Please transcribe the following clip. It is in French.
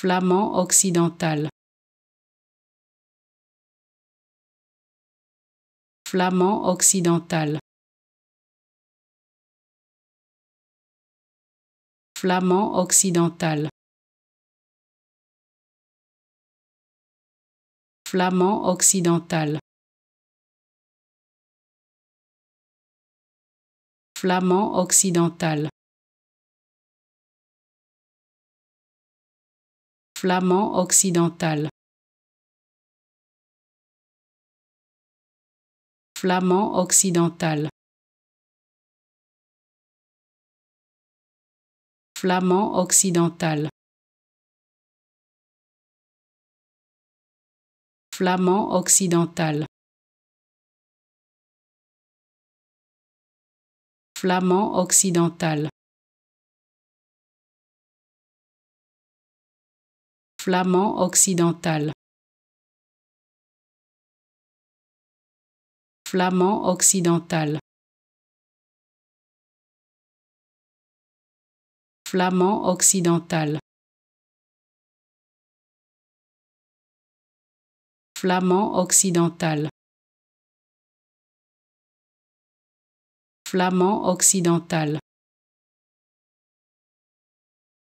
flamand occidental. Flamand occidental. Flamand occidental. Flamand occidental. Flamand occidental. flamand occidental. Flamand occidental. Flamand occidental. Flamand occidental. Flamand occidental. flamand occidental. Flamand occidental. Flamand occidental. Flamand occidental. Flamand occidental.